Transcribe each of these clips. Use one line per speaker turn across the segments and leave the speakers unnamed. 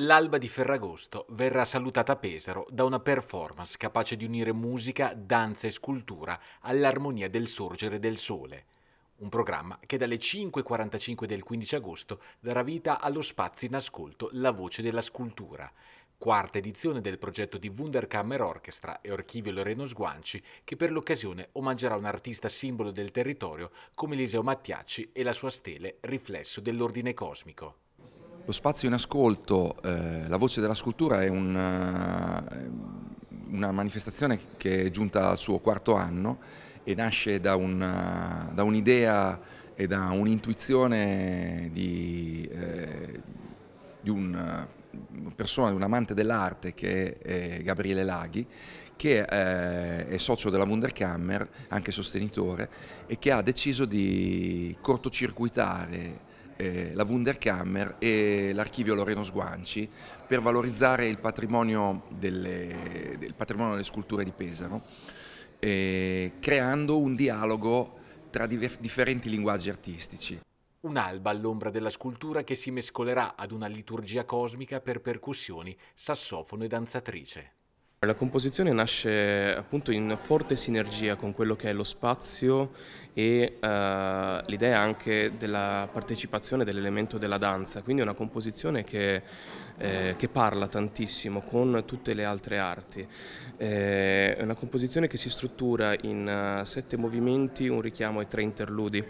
L'alba di Ferragosto verrà salutata a Pesaro da una performance capace di unire musica, danza e scultura all'armonia del sorgere del sole. Un programma che dalle 5.45 del 15 agosto darà vita allo spazio in ascolto La voce della scultura, quarta edizione del progetto di Wunderkammer Orchestra e Orchivio Loreno Sguanci che per l'occasione omaggerà un artista simbolo del territorio come Eliseo Mattiacci e la sua stele Riflesso dell'ordine cosmico.
Lo spazio in ascolto, eh, la voce della scultura è una, eh, una, manifestazione che è giunta al suo quarto anno e nasce da, un'idea un e da un'intuizione di, eh, di un eh, persona, un amante dell'arte che è Gabriele Laghi, che eh, è socio della Wunderkammer, anche sostenitore, e che ha deciso di cortocircuitare eh, la Wunderkammer e l'archivio Loreno Sguanci per valorizzare il patrimonio delle, del patrimonio delle sculture di Pesaro, eh, creando un dialogo tra differenti linguaggi artistici.
Un'alba all'ombra della scultura che si mescolerà ad una liturgia cosmica per percussioni, sassofono e danzatrice.
La composizione nasce appunto in forte sinergia con quello che è lo spazio e uh, l'idea anche della partecipazione dell'elemento della danza, quindi è una composizione che, eh, che, parla tantissimo con tutte le altre arti. Eh, è una composizione che si struttura in eh, sette movimenti, un richiamo e tre interludi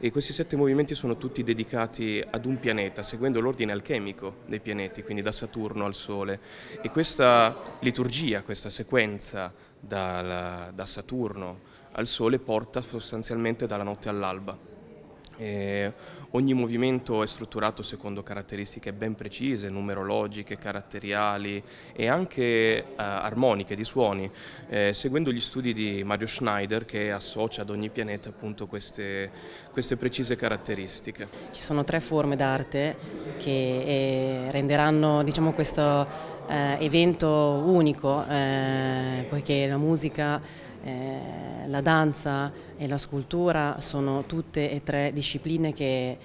e questi sette movimenti sono tutti dedicati ad un pianeta, seguendo l'ordine alchemico dei pianeti, quindi da Saturno al Sole e questa liturgia via questa sequenza dal, da Saturno al Sole porta sostanzialmente dalla notte all'alba. ogni movimento è strutturato secondo caratteristiche ben precise, numerologiche, caratteriali e anche eh, armoniche di suoni, eh, seguendo gli studi di Mario Schneider che associa ad ogni pianeta appunto queste, queste precise caratteristiche.
Ci sono tre forme d'arte che eh, renderanno diciamo, questo eh, evento unico eh, poiché la musica, eh, la danza e la scultura sono tutte e tre discipline che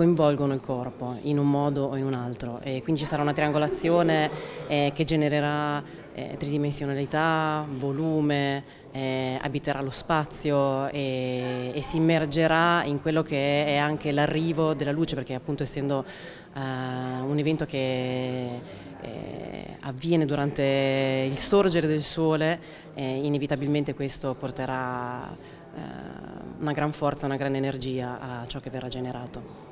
coinvolgono il corpo in un modo o in un altro e quindi ci sarà una triangolazione eh, che genererà eh, tridimensionalità, volume, eh, abiterà lo spazio e, e, si immergerà in quello che è anche l'arrivo della luce perché appunto essendo eh, un evento che eh, avviene durante il sorgere del sole eh, inevitabilmente questo porterà una gran forza, una grande energia a ciò che verrà generato.